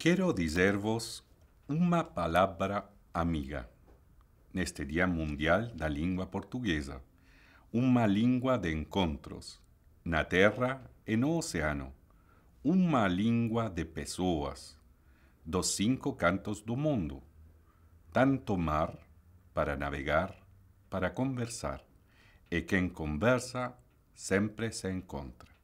Quero dizer-vos uma palavra amiga. Neste Dia Mundial da Língua Portuguesa, uma língua de encontros, na terra e no oceano, uma língua de pessoas, dos cinco cantos do mundo, tanto mar para navegar, para conversar, e quem conversa sempre se encontra.